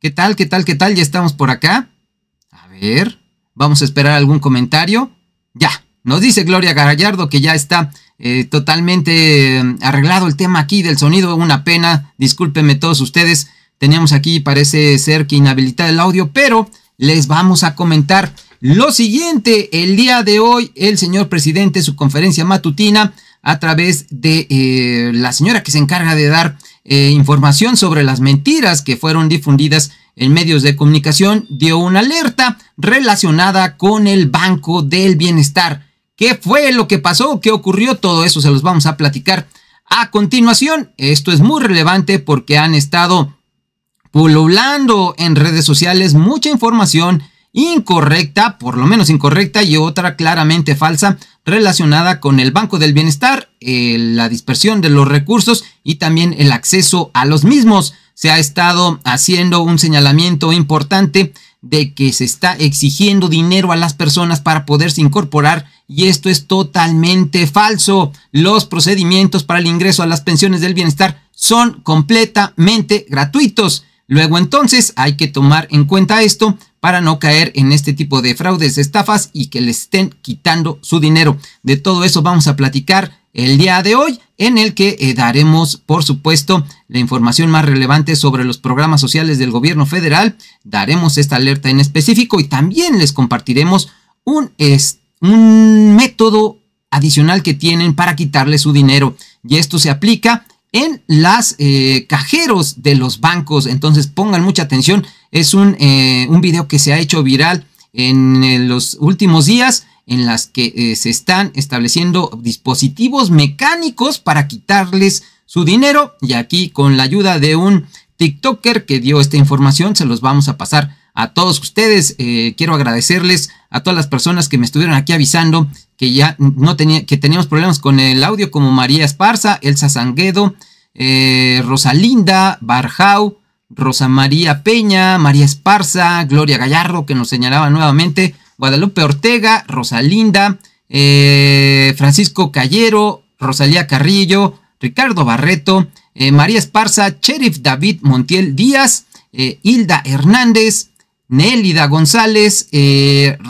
¿Qué tal? ¿Qué tal? ¿Qué tal? Ya estamos por acá. A ver, vamos a esperar algún comentario. Ya, nos dice Gloria Garayardo que ya está eh, totalmente eh, arreglado el tema aquí del sonido. Una pena, discúlpenme todos ustedes. Teníamos aquí, parece ser que inhabilita el audio, pero les vamos a comentar lo siguiente. El día de hoy, el señor presidente, su conferencia matutina a través de eh, la señora que se encarga de dar eh, información sobre las mentiras que fueron difundidas en medios de comunicación, dio una alerta relacionada con el Banco del Bienestar. ¿Qué fue lo que pasó? ¿Qué ocurrió? Todo eso se los vamos a platicar a continuación. Esto es muy relevante porque han estado pululando en redes sociales mucha información incorrecta, por lo menos incorrecta, y otra claramente falsa relacionada con el Banco del Bienestar, eh, la dispersión de los recursos y también el acceso a los mismos. Se ha estado haciendo un señalamiento importante de que se está exigiendo dinero a las personas para poderse incorporar y esto es totalmente falso. Los procedimientos para el ingreso a las pensiones del bienestar son completamente gratuitos. Luego entonces hay que tomar en cuenta esto para no caer en este tipo de fraudes, estafas y que le estén quitando su dinero. De todo eso vamos a platicar el día de hoy en el que eh, daremos, por supuesto, la información más relevante sobre los programas sociales del gobierno federal. Daremos esta alerta en específico y también les compartiremos un, un método adicional que tienen para quitarle su dinero. Y esto se aplica en las eh, cajeros de los bancos. Entonces pongan mucha atención. Es un, eh, un video que se ha hecho viral en, eh, los últimos días en las que se están estableciendo dispositivos mecánicos para quitarles su dinero. Y aquí con la ayuda de un TikToker que dio esta información se los vamos a pasar a todos ustedes. quiero agradecerles a todas las personas que me estuvieron aquí avisando que ya no tenía, que teníamos problemas con el audio, como María Esparza, Elsa Sanguedo, eh, Rosalinda, Barjau, Rosa María Peña, María Esparza, Gloria Gallardo, que nos señalaba nuevamente, Guadalupe Ortega, Rosalinda, eh, Francisco Callero, Rosalía Carrillo, Ricardo Barreto, eh, María Esparza, Cherif David Montiel Díaz, Hilda Hernández, Nélida González,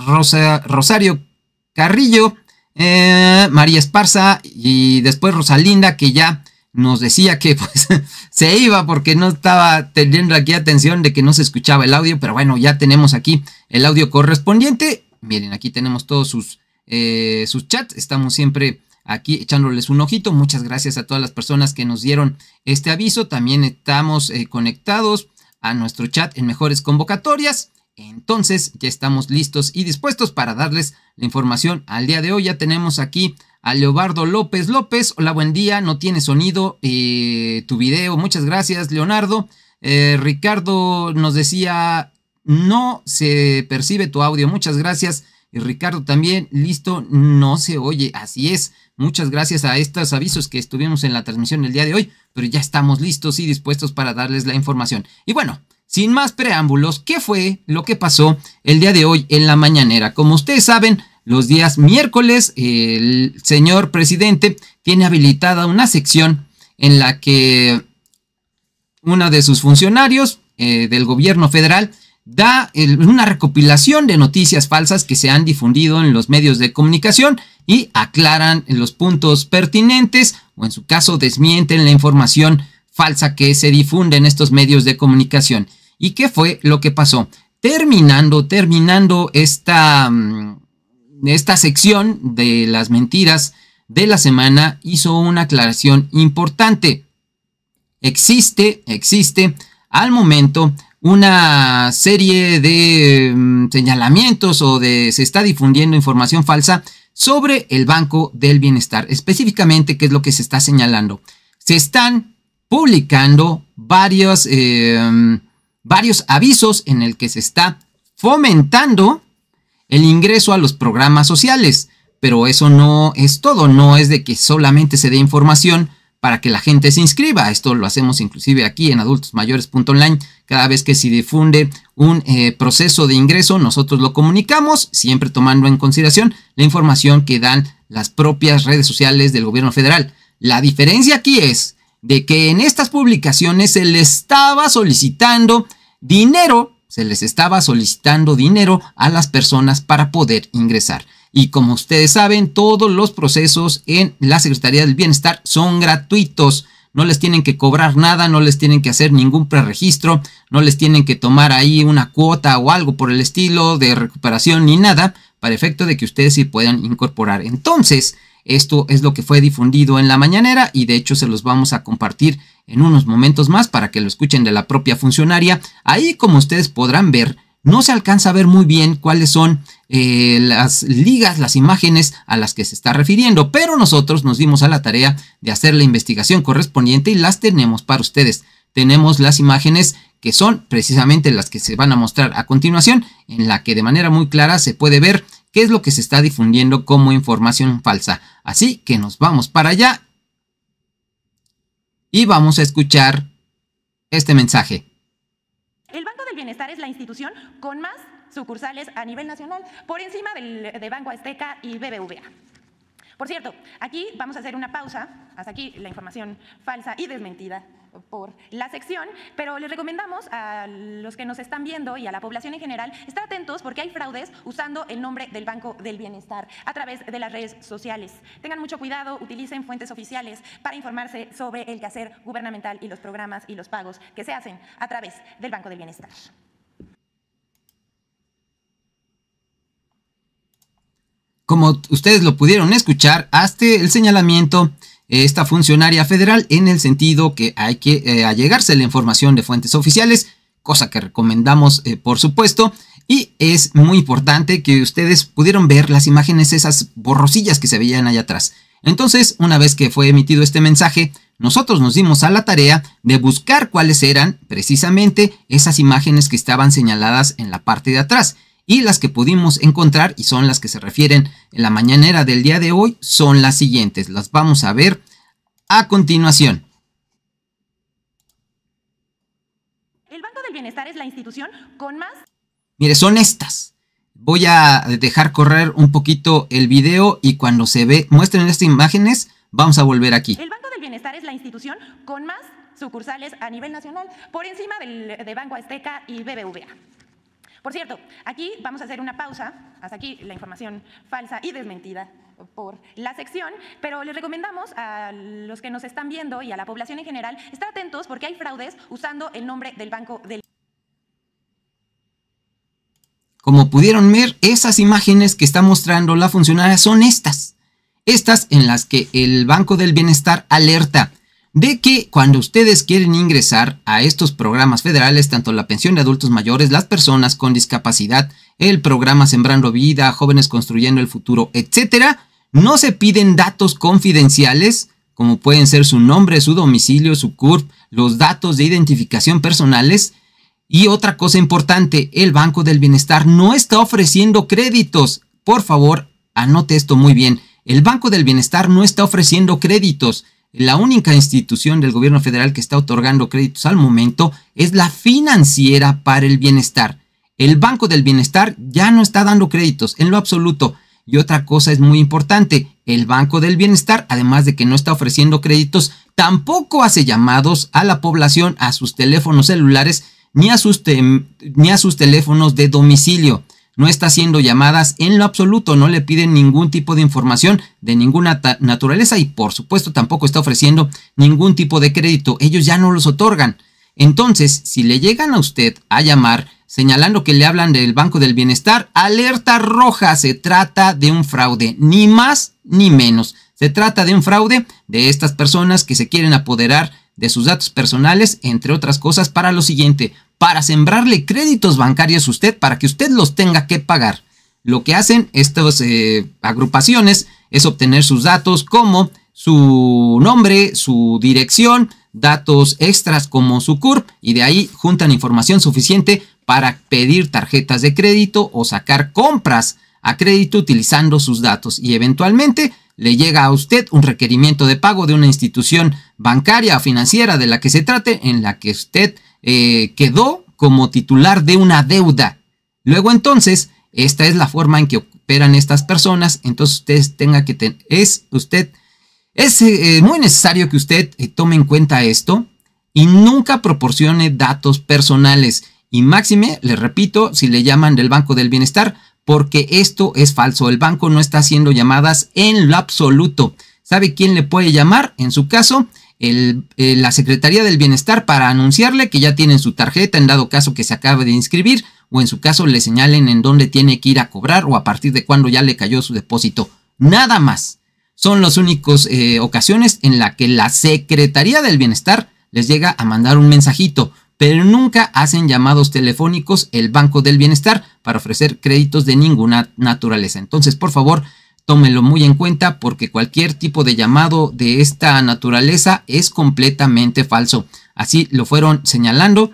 Rosa, Rosario Carrillo, eh, María Esparza y después Rosalinda que ya nos decía que pues se iba porque no estaba teniendo aquí atención de que no se escuchaba el audio, pero bueno, ya tenemos aquí el audio correspondiente. Miren, aquí tenemos todos sus, eh, sus chats, estamos siempre aquí echándoles un ojito. Muchas gracias a todas las personas que nos dieron este aviso. También estamos eh, conectados a nuestro chat en mejores convocatorias. Entonces, ya estamos listos y dispuestos para darles la información al día de hoy. Ya tenemos aquí a Leobardo López López. Hola, buen día. No tiene sonido eh, tu video. Muchas gracias, Leonardo. Eh, Ricardo nos decía, no se percibe tu audio. Muchas gracias. Y Ricardo también, listo, no se oye. Así es. Muchas gracias a estos avisos que estuvimos en la transmisión el día de hoy, pero ya estamos listos y dispuestos para darles la información. Y bueno, sin más preámbulos, ¿qué fue lo que pasó el día de hoy en la mañanera? Como ustedes saben, los días miércoles el señor presidente tiene habilitada una sección en la que uno de sus funcionarios eh, del gobierno federal da una recopilación de noticias falsas que se han difundido en los medios de comunicación y aclaran los puntos pertinentes o en su caso desmienten la información falsa que se difunde en estos medios de comunicación. ¿Y qué fue lo que pasó? Terminando, terminando esta, mm, esta sección de las mentiras de la semana, hizo una aclaración importante. Existe, existe al momento una serie de mm, señalamientos o de se está difundiendo información falsa sobre el Banco del Bienestar. Específicamente, ¿qué es lo que se está señalando? Se están publicando varios... Eh, varios avisos en el que se está fomentando el ingreso a los programas sociales. Pero eso no es todo, no es de que solamente se dé información para que la gente se inscriba. Esto lo hacemos inclusive aquí en adultosmayores.online. Cada vez que se difunde un eh, proceso de ingreso, nosotros lo comunicamos, siempre tomando en consideración la información que dan las propias redes sociales del gobierno federal. La diferencia aquí es de que en estas publicaciones se le estaba solicitando dinero, se les estaba solicitando dinero a las personas para poder ingresar. Y como ustedes saben, todos los procesos en la Secretaría del Bienestar son gratuitos. No les tienen que cobrar nada, no les tienen que hacer ningún preregistro, no les tienen que tomar ahí una cuota o algo por el estilo de recuperación ni nada, para efecto de que ustedes sí puedan incorporar. Entonces, esto es lo que fue difundido en la mañanera y de hecho se los vamos a compartir en unos momentos más para que lo escuchen de la propia funcionaria. Ahí como ustedes podrán ver, no se alcanza a ver muy bien cuáles son eh, las ligas, las imágenes a las que se está refiriendo, pero nosotros nos dimos a la tarea de hacer la investigación correspondiente y las tenemos para ustedes. Tenemos las imágenes que son precisamente las que se van a mostrar a continuación, en la que de manera muy clara se puede ver qué es lo que se está difundiendo como información falsa. Así que nos vamos para allá y vamos a escuchar este mensaje. El Banco del Bienestar es la institución con más sucursales a nivel nacional, por encima del, de Banco Azteca y BBVA. Por cierto, aquí vamos a hacer una pausa, hasta aquí la información falsa y desmentida por la sección, pero les recomendamos a los que nos están viendo y a la población en general estar atentos porque hay fraudes usando el nombre del Banco del Bienestar a través de las redes sociales. Tengan mucho cuidado, utilicen fuentes oficiales para informarse sobre el quehacer gubernamental y los programas y los pagos que se hacen a través del Banco del Bienestar. Como ustedes lo pudieron escuchar, hasta el señalamiento esta funcionaria federal en el sentido que hay que eh, allegarse la información de fuentes oficiales, cosa que recomendamos eh, por supuesto. Y es muy importante que ustedes pudieron ver las imágenes, esas borrosillas que se veían allá atrás. Entonces, una vez que fue emitido este mensaje, nosotros nos dimos a la tarea de buscar cuáles eran precisamente esas imágenes que estaban señaladas en la parte de atrás y las que pudimos encontrar y son las que se refieren en la mañanera del día de hoy son las siguientes. Las vamos a ver a continuación. El Banco del Bienestar es la institución con más... Mire, son estas. Voy a dejar correr un poquito el video y cuando se ve, muestren estas imágenes, vamos a volver aquí. El Banco del Bienestar es la institución con más sucursales a nivel nacional, por encima de Banco Azteca y BBVA. Por cierto, aquí vamos a hacer una pausa, hasta aquí la información falsa y desmentida por la sección, pero les recomendamos a los que nos están viendo y a la población en general estar atentos porque hay fraudes usando el nombre del Banco del... Como pudieron ver, esas imágenes que está mostrando la funcionaria son estas. Estas en las que el Banco del Bienestar alerta de que cuando ustedes quieren ingresar a estos programas federales, tanto la pensión de adultos mayores, las personas con discapacidad, el programa Sembrando Vida, Jóvenes Construyendo el Futuro, etcétera, no se piden datos confidenciales, como pueden ser su nombre, su domicilio, su CURP, los datos de identificación personales. Y otra cosa importante, el Banco del Bienestar no está ofreciendo créditos. Por favor, anote esto muy bien. El Banco del Bienestar no está ofreciendo créditos la única institución del gobierno federal que está otorgando créditos al momento es la financiera para el bienestar. El Banco del Bienestar ya no está dando créditos en lo absoluto. Y otra cosa es muy importante, el Banco del Bienestar, además de que no está ofreciendo créditos, tampoco hace llamados a la población a sus teléfonos celulares ni a sus, ni a sus teléfonos de domicilio no está haciendo llamadas en lo absoluto, no le piden ningún tipo de información de ninguna naturaleza y por supuesto tampoco está ofreciendo ningún tipo de crédito, ellos ya no los otorgan. Entonces, si le llegan a usted a llamar señalando que le hablan del Banco del Bienestar, alerta roja, se trata de un fraude, ni más ni menos. Se trata de un fraude de estas personas que se quieren apoderar de sus datos personales, entre otras cosas, para lo siguiente, para sembrarle créditos bancarios a usted para que usted los tenga que pagar. Lo que hacen estas eh, agrupaciones es obtener sus datos como su nombre, su dirección, datos extras como su CURP y de ahí juntan información suficiente para pedir tarjetas de crédito o sacar compras a crédito utilizando sus datos y eventualmente le llega a usted un requerimiento de pago de una institución bancaria o financiera de la que se trate en la que usted eh, quedó como titular de una deuda. Luego entonces, esta es la forma en que operan estas personas, entonces usted tenga que tener es usted es eh, eh, muy necesario que usted tome en cuenta esto y nunca proporcione datos personales y máxime, le repito, si le llaman del Banco del Bienestar, porque esto es falso, el banco no está haciendo llamadas en lo absoluto. ¿Sabe quién le puede llamar? En su caso, eh, la Secretaría del Bienestar para anunciarle que ya tienen su tarjeta en dado caso que se acabe de inscribir o en su caso le señalen en dónde tiene que ir a cobrar o a partir de cuándo ya le cayó su depósito. Nada más. Son las únicas eh, ocasiones en las que la Secretaría del Bienestar les llega a mandar un mensajito, pero nunca hacen llamados telefónicos el Banco del Bienestar para ofrecer créditos de ninguna naturaleza. Entonces, por favor, Tómelo muy en cuenta porque cualquier tipo de llamado de esta naturaleza es completamente falso. Así lo fueron señalando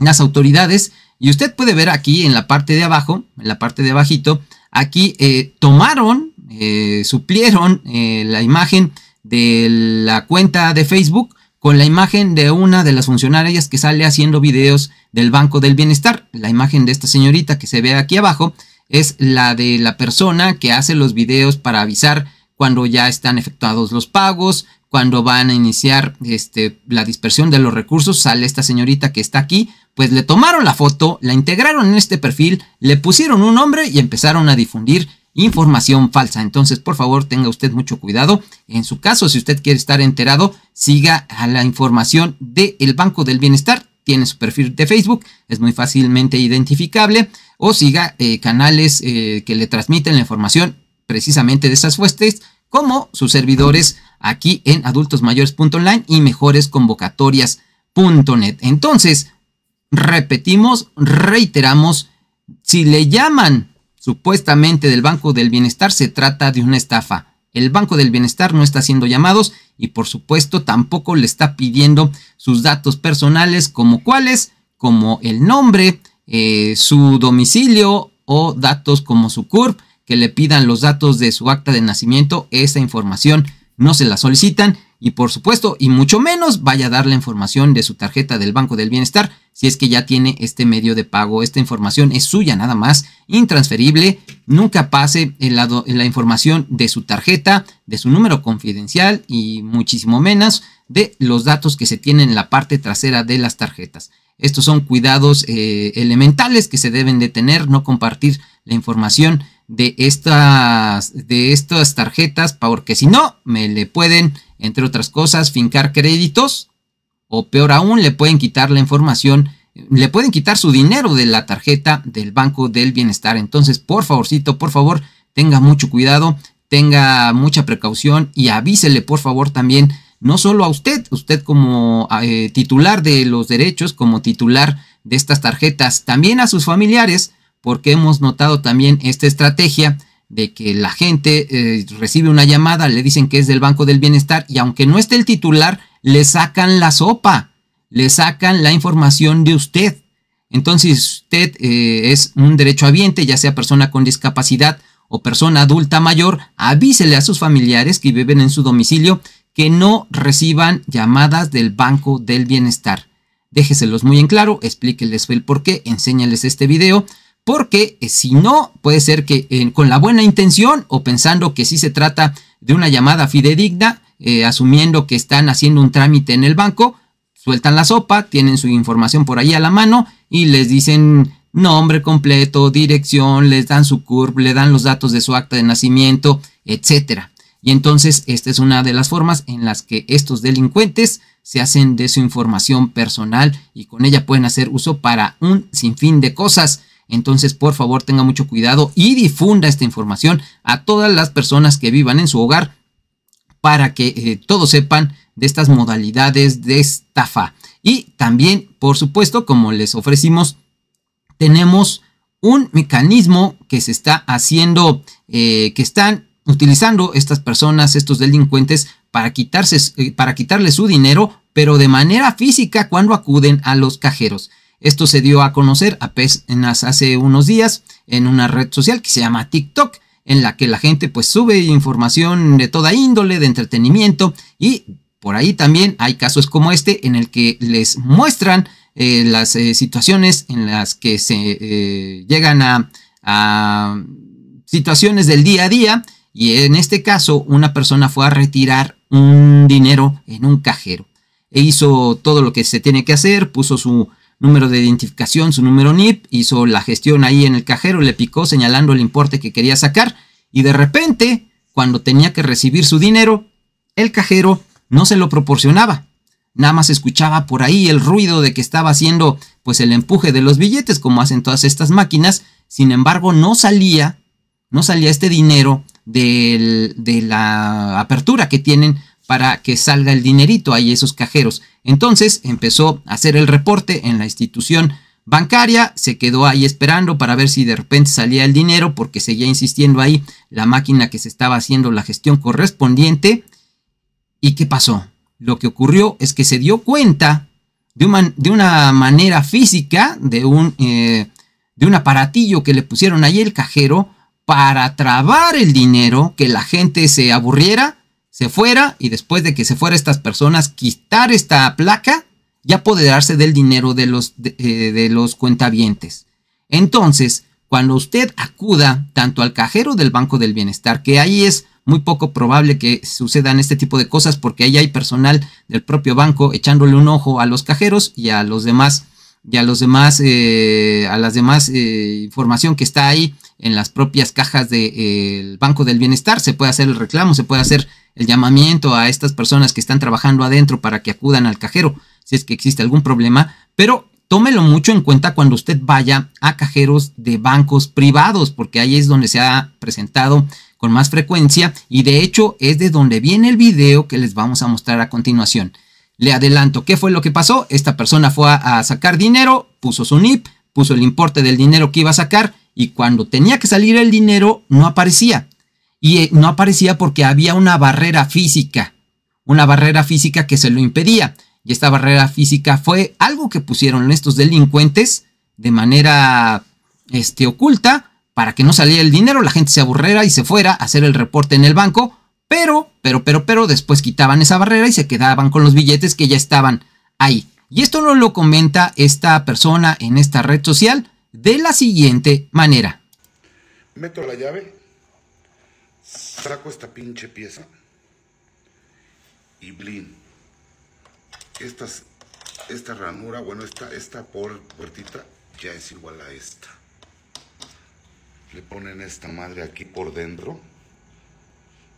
las autoridades y usted puede ver aquí en la parte de abajo, en la parte de abajito, aquí eh, tomaron, eh, suplieron eh, la imagen de la cuenta de Facebook con la imagen de una de las funcionarias que sale haciendo videos del Banco del Bienestar, la imagen de esta señorita que se ve aquí abajo, es la de la persona que hace los videos para avisar cuando ya están efectuados los pagos, cuando van a iniciar este, la dispersión de los recursos, sale esta señorita que está aquí, pues le tomaron la foto, la integraron en este perfil, le pusieron un nombre y empezaron a difundir información falsa. Entonces, por favor, tenga usted mucho cuidado. En su caso, si usted quiere estar enterado, siga a la información del el Banco del Bienestar. Tiene su perfil de Facebook, es muy fácilmente identificable o siga eh, canales eh, que le transmiten la información precisamente de esas fuentes, como sus servidores aquí en adultosmayores.online y mejoresconvocatorias.net. Entonces, repetimos, reiteramos, si le llaman supuestamente del Banco del Bienestar, se trata de una estafa. El Banco del Bienestar no está haciendo llamados y por supuesto tampoco le está pidiendo sus datos personales como cuáles, como el nombre, eh, su domicilio o datos como su CURP, que le pidan los datos de su acta de nacimiento, esa información no se la solicitan y por supuesto y mucho menos vaya a dar la información de su tarjeta del Banco del Bienestar si es que ya tiene este medio de pago. Esta información es suya nada más, intransferible. Nunca pase el la información de su tarjeta, de su número confidencial y muchísimo menos de los datos que se tienen en la parte trasera de las tarjetas. Estos son cuidados eh, elementales que se deben de tener, no compartir la información de estas, de estas tarjetas, porque si no, me le pueden, entre otras cosas, fincar créditos o peor aún, le pueden quitar la información, le pueden quitar su dinero de la tarjeta del Banco del Bienestar. Entonces, por favorcito, por favor, tenga mucho cuidado, tenga mucha precaución y avísele, por favor, también no solo a usted, usted como ah, eh, titular de los derechos, como titular de estas tarjetas, también a sus familiares, porque hemos notado también esta estrategia de que la gente eh, recibe una llamada, le dicen que es del Banco del Bienestar y aunque no esté el titular, le sacan la sopa, le sacan la información de usted. Entonces, usted eh, es un derecho derechohabiente, ya sea persona con discapacidad o persona adulta mayor, avísele a sus familiares que viven en su domicilio que no reciban llamadas del Banco del Bienestar. Déjeselos muy en claro, explíqueles el por qué, enséñales este video, porque eh, si no, puede ser que eh, con la buena intención o pensando que sí se trata de una llamada fidedigna, eh, asumiendo que están haciendo un trámite en el banco, sueltan la sopa, tienen su información por ahí a la mano y les dicen nombre completo, dirección, les dan su CURP, le dan los datos de su acta de nacimiento, etcétera. Y entonces esta es una de las formas en las que estos delincuentes se hacen de su información personal y con ella pueden hacer uso para un sinfín de cosas. Entonces, por favor, tenga mucho cuidado y difunda esta información a todas las personas que vivan en su hogar para que eh, todos sepan de estas modalidades de estafa. Y también, por supuesto, como les ofrecimos, tenemos un mecanismo que se está haciendo, eh, que están utilizando estas personas, estos delincuentes, para, quitarse, eh, para quitarle su dinero, pero de manera física cuando acuden a los cajeros. Esto se dio a conocer apenas hace unos días en una red social que se llama TikTok, en la que la gente pues sube información de toda índole, de entretenimiento y por ahí también hay casos como este en el que les muestran eh, las eh, situaciones en las que se llegan a, a situaciones del día a día y en este caso, una persona fue a retirar un dinero en un cajero. E hizo todo lo que se tiene que hacer, puso su número de identificación, su número NIP, hizo la gestión ahí en el cajero, le picó señalando el importe que quería sacar y de repente, cuando tenía que recibir su dinero, el cajero no se lo proporcionaba. Nada más escuchaba por ahí el ruido de que estaba haciendo pues el empuje de los billetes como hacen todas estas máquinas, sin embargo no salía, no salía este dinero de la apertura que tienen para que salga el dinerito ahí esos cajeros. Entonces empezó a hacer el reporte en la institución bancaria, se quedó ahí esperando para ver si de repente salía el dinero porque seguía insistiendo ahí la máquina que se estaba haciendo la gestión correspondiente. ¿Y qué pasó? Lo que ocurrió es que se dio cuenta de una, de una manera física, de un, eh, de un aparatillo que le pusieron ahí el cajero, para trabar el dinero, que la gente se aburriera, se fuera y después de que se fuera estas personas, quitar esta placa y apoderarse del dinero de los, eh, de, los cuentavientes. Entonces, cuando usted acuda tanto al cajero del Banco del Bienestar, que ahí es muy poco probable que sucedan este tipo de cosas porque ahí hay personal del propio banco echándole un ojo a los cajeros y a los demás y a los demás, eh, a las demás eh, información que está ahí en las propias cajas del eh, Banco del Bienestar. Se puede hacer el reclamo, se puede hacer el llamamiento a estas personas que están trabajando adentro para que acudan al cajero si es que existe algún problema, pero tómelo mucho en cuenta cuando usted vaya a cajeros de bancos privados, porque ahí es donde se ha presentado con más frecuencia y de hecho es de donde viene el video que les vamos a mostrar a continuación. Le adelanto, ¿qué fue lo que pasó? Esta persona fue a, sacar dinero, puso su NIP, puso el importe del dinero que iba a sacar y cuando tenía que salir el dinero no aparecía. Y eh, no aparecía porque había una barrera física, una barrera física que se lo impedía. Y esta barrera física fue algo que pusieron estos delincuentes de manera este, oculta para que no saliera el dinero, la gente se aburrera y se fuera a hacer el reporte en el banco pero, pero, pero, pero, después quitaban esa barrera y se quedaban con los billetes que ya estaban ahí. Y esto nos lo comenta esta persona en esta red social de la siguiente manera. Meto la llave, traco esta pinche pieza y blin. esta ranura, bueno, esta, esta puertita ya es igual a esta. Le ponen esta madre aquí por dentro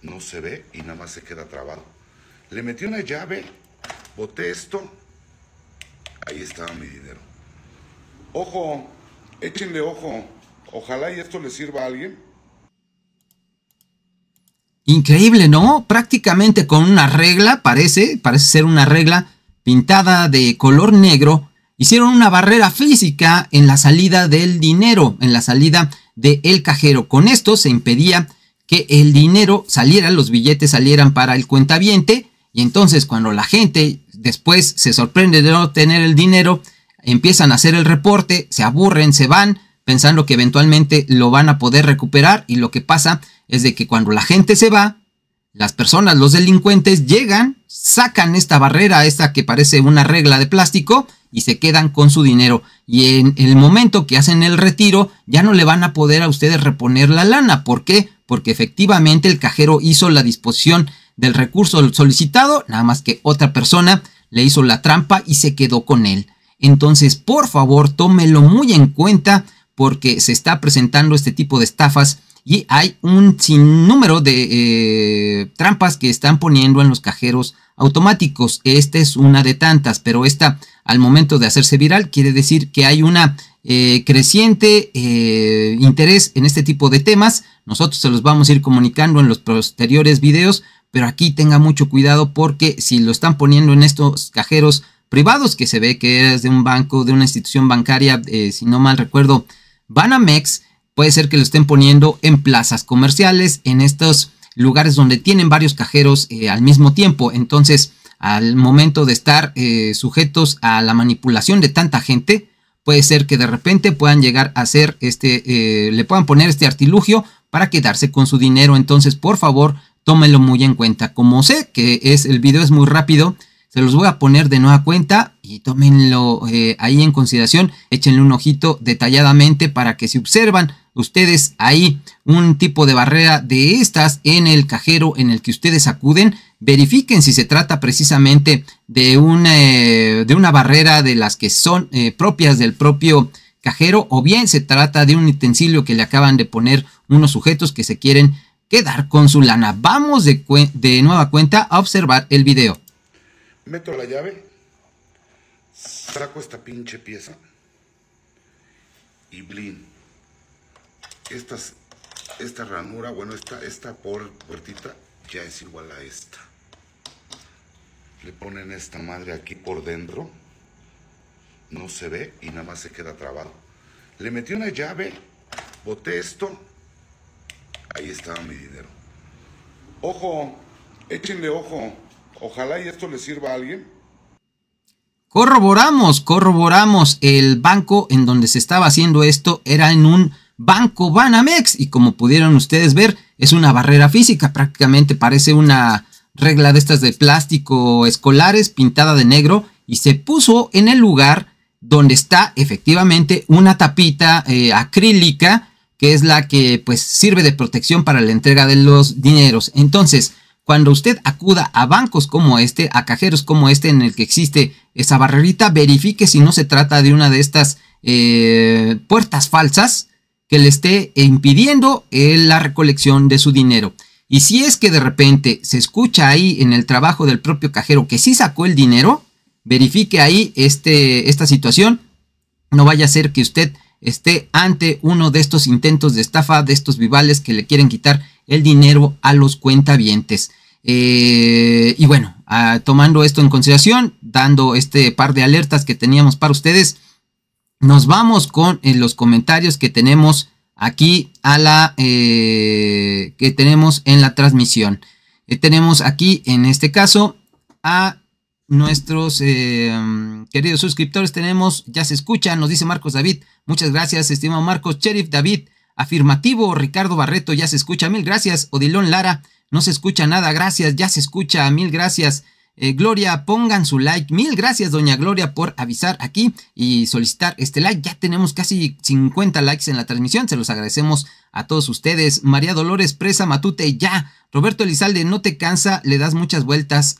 no se ve y nada más se queda trabado. Le metí una llave, boté esto, ahí estaba mi dinero. Ojo, échenle ojo, ojalá y esto le sirva a alguien. Increíble, ¿no? Prácticamente con una regla, parece, parece ser una regla pintada de color negro, hicieron una barrera física en la salida del dinero, en la salida del cajero. Con esto se impedía que el dinero saliera, los billetes salieran para el cuentaviente y entonces cuando la gente después se sorprende de no tener el dinero, empiezan a hacer el reporte, se aburren, se van pensando que eventualmente lo van a poder recuperar y lo que pasa es de que cuando la gente se va, las personas, los delincuentes llegan, sacan esta barrera, esta que parece una regla de plástico, y se quedan con su dinero. Y en el momento que hacen el retiro, ya no le van a poder a ustedes reponer la lana. ¿Por qué? porque efectivamente el cajero hizo la disposición del recurso solicitado, nada más que otra persona le hizo la trampa y se quedó con él. Entonces, por favor, tómelo muy en cuenta porque se está presentando este tipo de estafas y hay un sinnúmero de eh, trampas que están poniendo en los cajeros automáticos. Esta es una de tantas, pero esta al momento de hacerse viral quiere decir que hay una eh, creciente eh, interés en este tipo de temas. Nosotros se los vamos a ir comunicando en los posteriores videos, pero aquí tenga mucho cuidado porque si lo están poniendo en estos cajeros privados que se ve que es de un banco, de una institución bancaria, eh, si no mal recuerdo, Banamex, puede ser que lo estén poniendo en plazas comerciales, en estos lugares donde tienen varios cajeros al mismo tiempo. Entonces, al momento de estar sujetos a la manipulación de tanta gente, puede ser que de repente puedan llegar a hacer este, eh, le puedan poner este artilugio para quedarse con su dinero. Entonces, por favor, tómelo muy en cuenta. Como sé que es, el video es muy rápido, se los voy a poner de nueva cuenta y tómenlo eh, ahí en consideración. Échenle un ojito detalladamente para que si observan ustedes ahí un tipo de barrera de estas en el cajero en el que ustedes acuden, verifiquen si se trata precisamente de una, eh, de una barrera de las que son eh, propias del propio cajero o bien se trata de un utensilio que le acaban de poner unos sujetos que se quieren quedar con su lana. Vamos de, de nueva cuenta a observar el video. Meto la llave, traco esta pinche pieza y blin. Estas, esta ranura, bueno, esta, esta por puertita ya es igual a esta. Le ponen esta madre aquí por dentro. No se ve y nada más se queda trabado. Le metí una llave, boté esto. Ahí estaba mi dinero. Ojo, échenle ojo. Ojalá y esto le sirva a alguien. Corroboramos, corroboramos. El banco en donde se estaba haciendo esto era en un banco Banamex y como pudieron ustedes ver es una barrera física, prácticamente parece una regla de estas de plástico escolares pintada de negro y se puso en el lugar donde está efectivamente una tapita eh, acrílica que es la que pues sirve de protección para la entrega de los dineros. Entonces, cuando usted acuda a bancos como este, a cajeros como este en el que existe esa barrerita, verifique si no se trata de una de estas eh, puertas falsas que le esté impidiendo eh, la recolección de su dinero. Y si es que de repente se escucha ahí en el trabajo del propio cajero que sí sacó el dinero, verifique ahí este, esta situación. No vaya a ser que usted esté ante uno de estos intentos de estafa, de estos vivales que le quieren quitar el dinero a los cuentavientes. Eh, y bueno, ah, tomando esto en consideración, dando este par de alertas que teníamos para ustedes, nos vamos con eh, los comentarios que tenemos aquí a la eh, que tenemos en la transmisión. tenemos aquí en este caso a nuestros queridos suscriptores tenemos, ya se escucha, nos dice Marcos David. Muchas gracias, estimado Marcos. Sheriff David, Afirmativo, Ricardo Barreto, ya se escucha, mil gracias. Odilón Lara, no se escucha nada, gracias, ya se escucha, mil gracias. Eh, Gloria, pongan su like. Mil gracias, doña Gloria, por avisar aquí y solicitar este like. Ya tenemos casi 50 likes en la transmisión. Se los agradecemos a todos ustedes. María Dolores Presa Matute, ya. Roberto Elizalde, no te cansa, le das muchas vueltas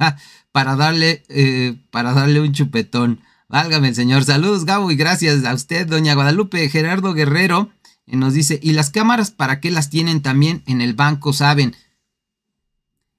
para, darle, eh, para darle un chupetón. Válgame el señor. Saludos, Gabo, y gracias a usted, doña Guadalupe. Gerardo Guerrero, y nos dice, ¿y las cámaras para qué las tienen también en el banco? Saben.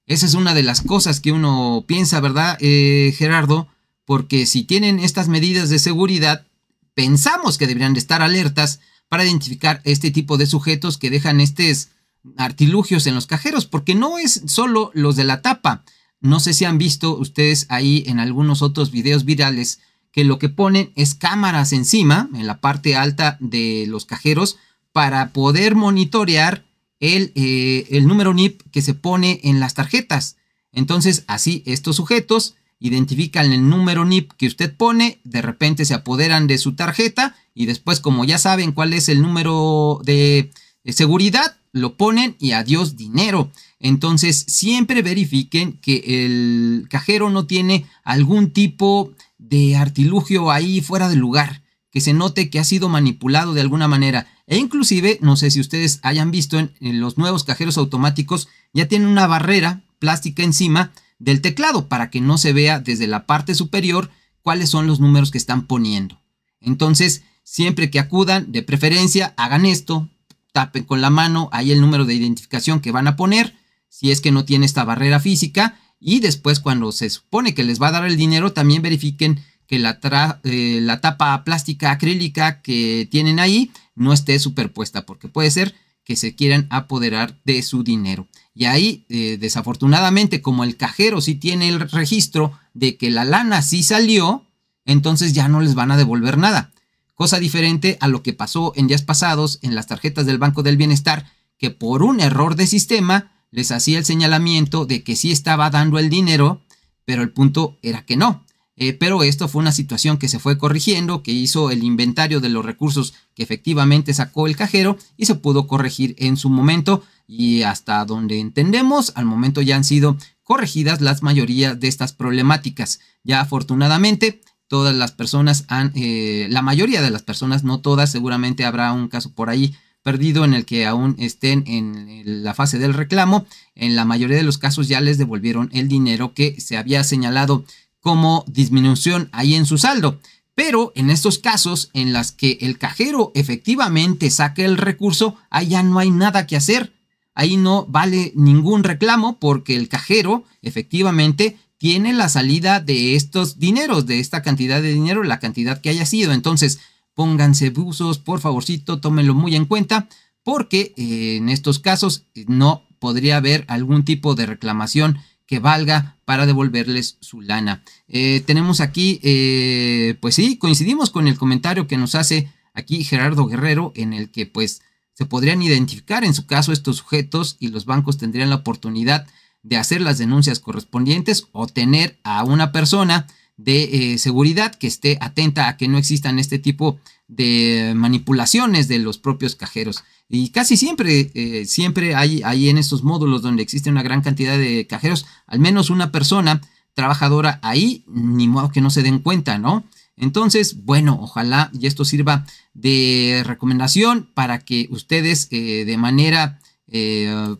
Esa es una de las cosas que uno piensa, ¿verdad, eh, Gerardo? Porque si tienen estas medidas de seguridad, pensamos que deberían de estar alertas para identificar este tipo de sujetos que dejan estos artilugios en los cajeros, porque no es solo los de la tapa. No sé si han visto ustedes ahí en algunos otros videos virales que lo que ponen es cámaras encima, en la parte alta de los cajeros, para poder monitorear el, eh, número NIP que se pone en las tarjetas. Entonces, así estos sujetos identifican el número NIP que usted pone, de repente se apoderan de su tarjeta y después, como ya saben cuál es el número de, seguridad, lo ponen y adiós dinero. Entonces, siempre verifiquen que el cajero no tiene algún tipo de artilugio ahí fuera del lugar que se note que ha sido manipulado de alguna manera. E inclusive, no sé si ustedes hayan visto en, los nuevos cajeros automáticos, ya tienen una barrera plástica encima del teclado para que no se vea desde la parte superior cuáles son los números que están poniendo. Entonces, siempre que acudan, de preferencia, hagan esto, tapen con la mano ahí el número de identificación que van a poner, si es que no tiene esta barrera física, y después cuando se supone que les va a dar el dinero, también verifiquen que eh, la, tapa plástica acrílica que tienen ahí no esté superpuesta, porque puede ser que se quieran apoderar de su dinero. Y ahí, eh, desafortunadamente, como el cajero sí tiene el registro de que la lana sí salió, entonces ya no les van a devolver nada. Cosa diferente a lo que pasó en días pasados en las tarjetas del Banco del Bienestar, que por un error de sistema les hacía el señalamiento de que sí estaba dando el dinero, pero el punto era que no. Eh, pero esto fue una situación que se fue corrigiendo, que hizo el inventario de los recursos que efectivamente sacó el cajero y se pudo corregir en su momento y hasta donde entendemos, al momento ya han sido corregidas las mayorías de estas problemáticas. Ya afortunadamente todas las personas han, eh, la mayoría de las personas, no todas, seguramente habrá un caso por ahí perdido en el que aún estén en la fase del reclamo. En la mayoría de los casos ya les devolvieron el dinero que se había señalado como disminución ahí en su saldo. Pero en estos casos en las que el cajero efectivamente saque el recurso, ahí ya no hay nada que hacer. Ahí no vale ningún reclamo porque el cajero efectivamente tiene la salida de estos dineros, de esta cantidad de dinero, la cantidad que haya sido. Entonces, pónganse buzos, por favorcito, tómenlo muy en cuenta porque eh, en estos casos no podría haber algún tipo de reclamación que valga para devolverles su lana. Eh, tenemos aquí, eh, pues sí, coincidimos con el comentario que nos hace aquí Gerardo Guerrero, en el que pues se podrían identificar en su caso estos sujetos y los bancos tendrían la oportunidad de hacer las denuncias correspondientes o tener a una persona de eh, seguridad que esté atenta a que no existan este tipo de manipulaciones de los propios cajeros. Y casi siempre, eh, siempre hay, ahí en estos módulos donde existe una gran cantidad de cajeros, al menos una persona trabajadora ahí, ni modo que no se den cuenta, ¿no? Entonces, bueno, ojalá y esto sirva de recomendación para que ustedes eh, de manera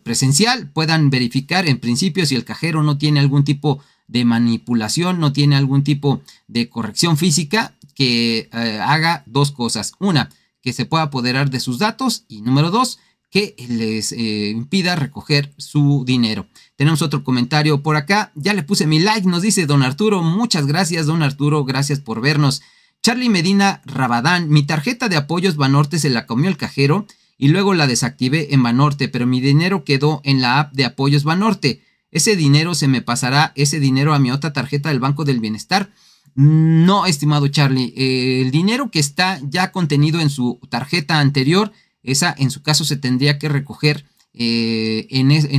presencial puedan verificar en principio si el cajero no tiene algún tipo de de manipulación, no tiene algún tipo de corrección física que eh, haga dos cosas. Una, que se pueda apoderar de sus datos y número dos, que les eh, impida recoger su dinero. Tenemos otro comentario por acá. Ya le puse mi like, nos dice don Arturo. Muchas gracias, don Arturo. Gracias por vernos. Charlie Medina Rabadán, mi tarjeta de apoyos Banorte se la comió el cajero y luego la desactivé en Banorte, pero mi dinero quedó en la app de apoyos Banorte. Ese dinero se me pasará, ese dinero a mi otra tarjeta del Banco del Bienestar. No, estimado Charlie, eh, el dinero que está ya contenido en su tarjeta anterior, esa en su caso se tendría que recoger eh, en, el,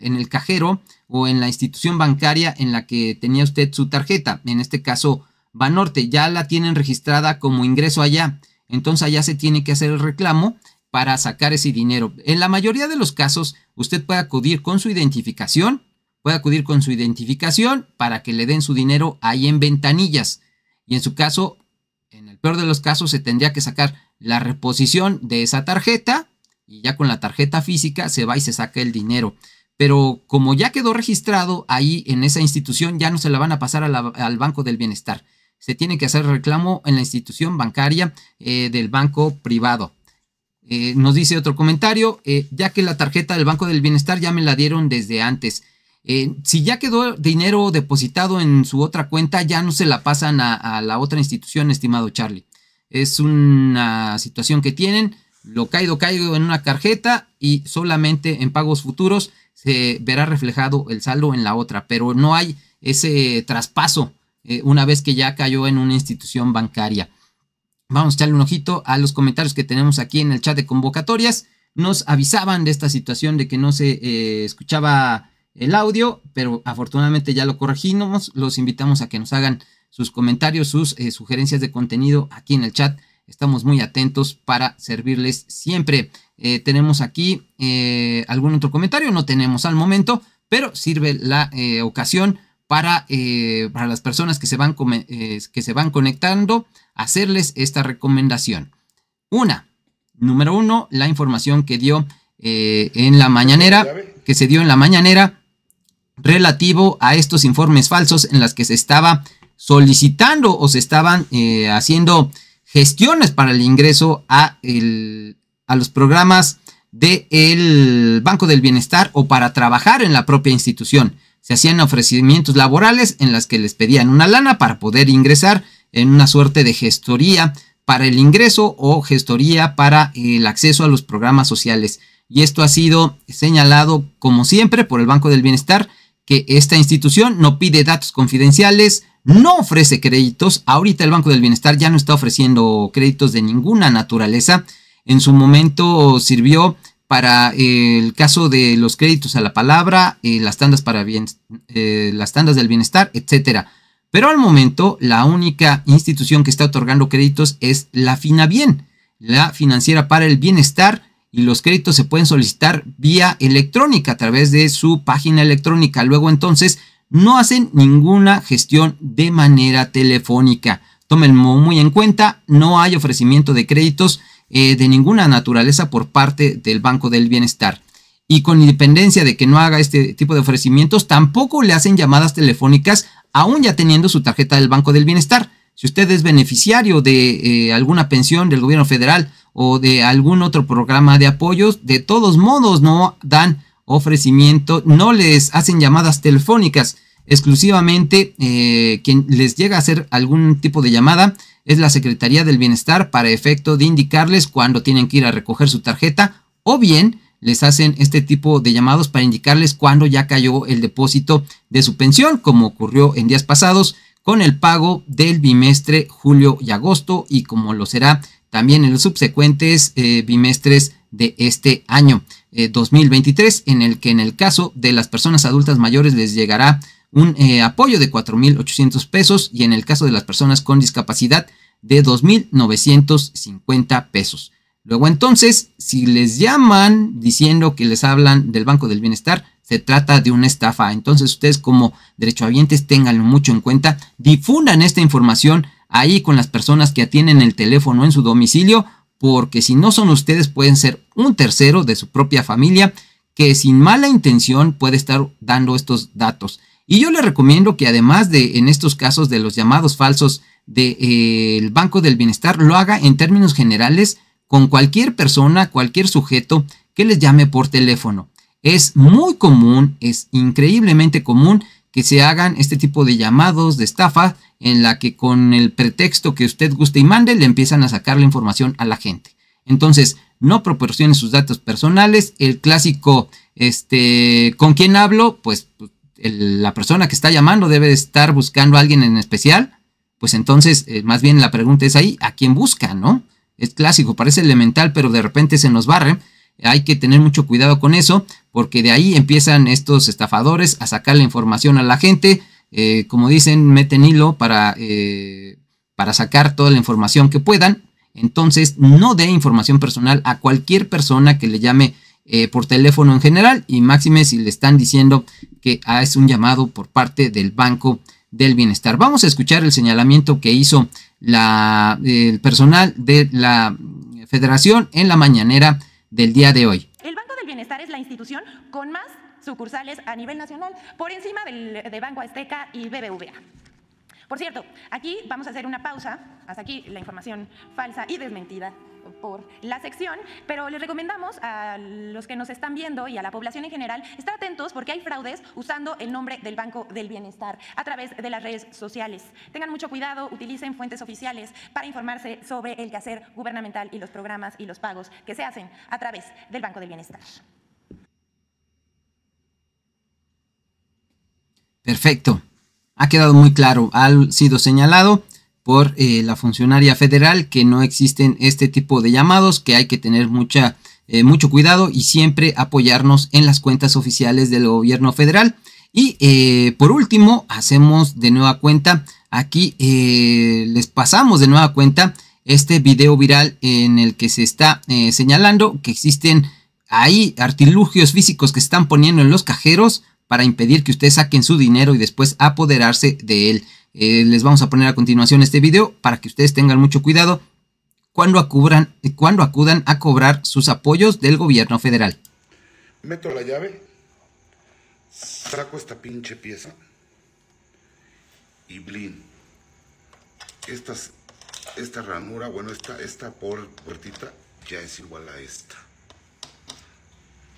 en, el, cajero o en la institución bancaria en la que tenía usted su tarjeta. En este caso, Banorte ya la tienen registrada como ingreso allá. Entonces allá se tiene que hacer el reclamo para sacar ese dinero. En la mayoría de los casos, usted puede acudir con su identificación, puede acudir con su identificación para que le den su dinero ahí en ventanillas. Y en su caso, en el peor de los casos, se tendría que sacar la reposición de esa tarjeta y ya con la tarjeta física se va y se saca el dinero. Pero como ya quedó registrado ahí en esa institución, ya no se la van a pasar al Banco del Bienestar. Se tiene que hacer reclamo en la institución bancaria eh, del banco privado. Eh, nos dice otro comentario, eh, ya que la tarjeta del Banco del Bienestar ya me la dieron desde antes. Eh, si ya quedó dinero depositado en su otra cuenta, ya no se la pasan a, la otra institución, estimado Charlie. Es una situación que tienen, lo caído caigo en una tarjeta y solamente en pagos futuros se verá reflejado el saldo en la otra, pero no hay ese traspaso una vez que ya cayó en una institución bancaria. Vamos a echarle un ojito a los comentarios que tenemos aquí en el chat de convocatorias. Nos avisaban de esta situación de que no se eh, escuchaba el audio, pero afortunadamente ya lo corregimos. Los invitamos a que nos hagan sus comentarios, sus eh, sugerencias de contenido aquí en el chat. Estamos muy atentos para servirles siempre. Eh, tenemos aquí algún otro comentario, no tenemos al momento, pero sirve la ocasión para, para, las personas que se van, que se van conectando hacerles esta recomendación. Una, número uno, la información que dio eh, en la mañanera, que se dio en la mañanera relativo a estos informes falsos en las que se estaba solicitando o se estaban eh, haciendo gestiones para el ingreso a, los programas del Banco del Bienestar o para trabajar en la propia institución hacían ofrecimientos laborales en las que les pedían una lana para poder ingresar en una suerte de gestoría para el ingreso o gestoría para el acceso a los programas sociales. Y esto ha sido señalado, como siempre, por el Banco del Bienestar, que esta institución no pide datos confidenciales, no ofrece créditos. Ahorita el Banco del Bienestar ya no está ofreciendo créditos de ninguna naturaleza. En su momento sirvió para eh, el caso de los créditos a la palabra, eh, las, tandas para bien, eh, las tandas del bienestar, etc. Pero al momento, la única institución que está otorgando créditos es la FINABIEN, la financiera para el bienestar, y los créditos se pueden solicitar vía electrónica a través de su página electrónica. Luego entonces, no hacen ninguna gestión de manera telefónica. Tomen muy en cuenta, no hay ofrecimiento de créditos eh, de ninguna naturaleza por parte del Banco del Bienestar. Y con independencia de que no haga este tipo de ofrecimientos, tampoco le hacen llamadas telefónicas, aún ya teniendo su tarjeta del Banco del Bienestar. Si usted es beneficiario de eh, alguna pensión del gobierno federal o de algún otro programa de apoyos, de todos modos no dan ofrecimiento, no les hacen llamadas telefónicas. Exclusivamente eh, quien les llega a hacer algún tipo de llamada es la Secretaría del Bienestar para efecto de indicarles cuándo tienen que ir a recoger su tarjeta o bien les hacen este tipo de llamados para indicarles cuándo ya cayó el depósito de su pensión, como ocurrió en días pasados con el pago del bimestre julio y agosto y como lo será también en los subsecuentes eh, bimestres de este año 2023, eh, en el que en el caso de las personas adultas mayores les llegará un eh, apoyo de 4.800 pesos y en el caso de las personas con discapacidad de 2.950 pesos. Luego entonces, si les llaman diciendo que les hablan del Banco del Bienestar, se trata de una estafa. Entonces ustedes como derechohabientes tenganlo mucho en cuenta, difundan esta información ahí con las personas que atienen el teléfono en su domicilio, porque si no son ustedes pueden ser un tercero de su propia familia que sin mala intención puede estar dando estos datos. Y yo le recomiendo que además de en estos casos de los llamados falsos del de, eh, Banco del Bienestar, lo haga en términos generales con cualquier persona, cualquier sujeto que les llame por teléfono. Es muy común, es increíblemente común que se hagan este tipo de llamados de estafa en la que con el pretexto que usted guste y mande le empiezan a sacar la información a la gente. Entonces, no proporcione sus datos personales, el clásico, este, ¿con quién hablo? Pues, pues la persona que está llamando debe estar buscando a alguien en especial, pues entonces eh, más bien la pregunta es ahí, ¿a quién busca, no? Es clásico, parece elemental, pero de repente se nos barre. Hay que tener mucho cuidado con eso, porque de ahí empiezan estos estafadores a sacar la información a la gente. Eh, como dicen, meten hilo para, eh, para sacar toda la información que puedan. Entonces, no dé información personal a cualquier persona que le llame eh, por teléfono en general y máxime si le están diciendo que ah, es un llamado por parte del Banco del Bienestar. Vamos a escuchar el señalamiento que hizo la, eh, el personal de la federación en la mañanera del día de hoy. El Banco del Bienestar es la institución con más sucursales a nivel nacional, por encima del, de Banco Azteca y BBVA. Por cierto, aquí vamos a hacer una pausa, hasta aquí la información falsa y desmentida por la sección, pero les recomendamos a los que nos están viendo y a la población en general estar atentos porque hay fraudes usando el nombre del Banco del Bienestar a través de las redes sociales. Tengan mucho cuidado, utilicen fuentes oficiales para informarse sobre el quehacer gubernamental y los programas y los pagos que se hacen a través del Banco del Bienestar. Perfecto. Ha quedado muy claro, ha sido señalado por eh, la funcionaria federal que no existen este tipo de llamados, que hay que tener mucha, eh, mucho cuidado y siempre apoyarnos en las cuentas oficiales del gobierno federal. Y eh, por último, hacemos de nueva cuenta, aquí les pasamos de nueva cuenta este video viral en el que se está señalando que existen ahí artilugios físicos que están poniendo en los cajeros para impedir que ustedes saquen su dinero y después apoderarse de él. Eh, les vamos a poner a continuación este video para que ustedes tengan mucho cuidado cuando, acubran, cuando acudan a cobrar sus apoyos del gobierno federal. Meto la llave, saco esta pinche pieza y blin. esta ranura, bueno, esta, esta puertita ya es igual a esta.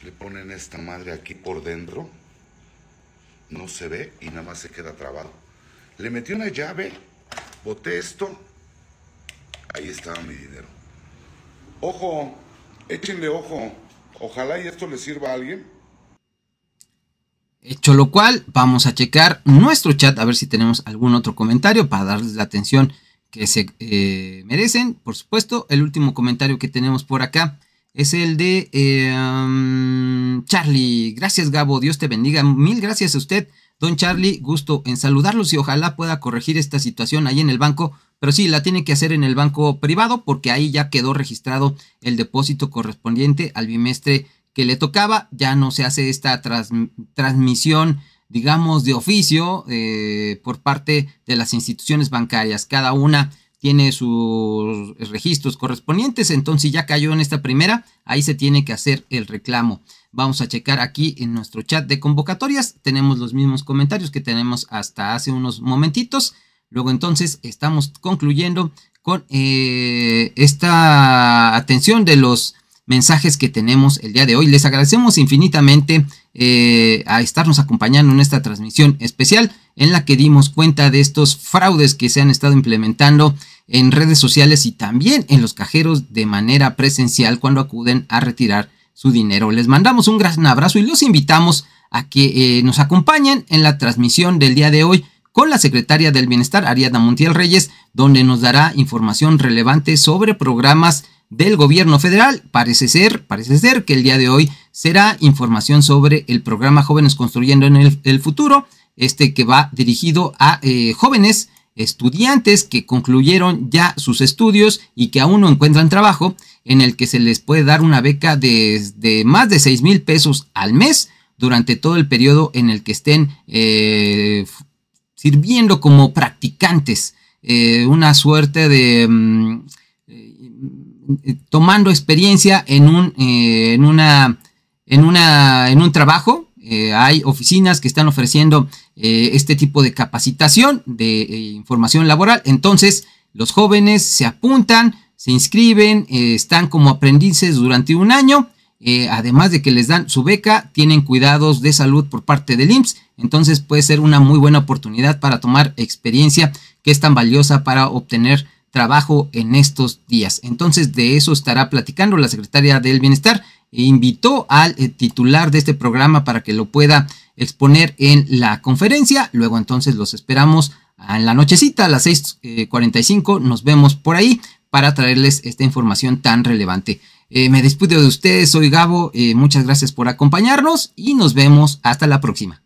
Le ponen esta madre aquí por dentro, no se ve y nada más se queda trabado le metí una llave, boté esto, ahí estaba mi dinero. Ojo, échenle ojo, ojalá y esto le sirva a alguien. Hecho lo cual, vamos a checar nuestro chat a ver si tenemos algún otro comentario para darles la atención que se eh, merecen. Por supuesto, el último comentario que tenemos por acá es el de eh, mm, Charlie. Gracias Gabo, Dios te bendiga. Mil gracias a usted Don Charlie, gusto en saludarlos y ojalá pueda corregir esta situación ahí en el banco, pero sí, la tiene que hacer en el banco privado porque ahí ya quedó registrado el depósito correspondiente al bimestre que le tocaba, ya no se hace esta transmisión digamos, de oficio eh, por parte de las instituciones bancarias. Cada una tiene sus registros correspondientes, entonces ya cayó en esta primera, ahí se tiene que hacer el reclamo. Vamos a checar aquí en nuestro chat de convocatorias. Tenemos los mismos comentarios que tenemos hasta hace unos momentitos. Luego entonces estamos concluyendo con eh, esta atención de los mensajes que tenemos el día de hoy. Les agradecemos infinitamente eh, a estarnos acompañando en esta transmisión especial en la que dimos cuenta de estos fraudes que se han estado implementando en redes sociales y también en los cajeros de manera presencial cuando acuden a retirar su dinero. Les mandamos un gran abrazo y los invitamos a que eh, nos acompañen en la transmisión del día de hoy con la secretaria del Bienestar, Ariadna Montiel Reyes, donde nos dará información relevante sobre programas del gobierno federal. Parece ser, parece ser que el día de hoy será información sobre el programa Jóvenes Construyendo en el, Futuro, este que va dirigido a eh, jóvenes estudiantes que concluyeron ya sus estudios y que aún no encuentran trabajo, en el que se les puede dar una beca de, más de 6 mil pesos al mes durante todo el periodo en el que estén eh, sirviendo como practicantes, eh, una suerte de... Mm, eh, tomando experiencia en un, en una, en una, en un trabajo eh, hay oficinas que están ofreciendo eh, este tipo de capacitación de eh, información laboral. Entonces, los jóvenes se apuntan, se inscriben, están como aprendices durante un año. además de que les dan su beca, tienen cuidados de salud por parte del IMSS. Entonces puede ser una muy buena oportunidad para tomar experiencia que es tan valiosa para obtener trabajo en estos días. Entonces de eso estará platicando la secretaria del Bienestar invitó al eh, titular de este programa para que lo pueda exponer en la conferencia. Luego entonces los esperamos en la nochecita a las 6.45. Eh, nos vemos por ahí para traerles esta información tan relevante. Eh, me despido de ustedes, soy Gabo, muchas gracias por acompañarnos y nos vemos hasta la próxima.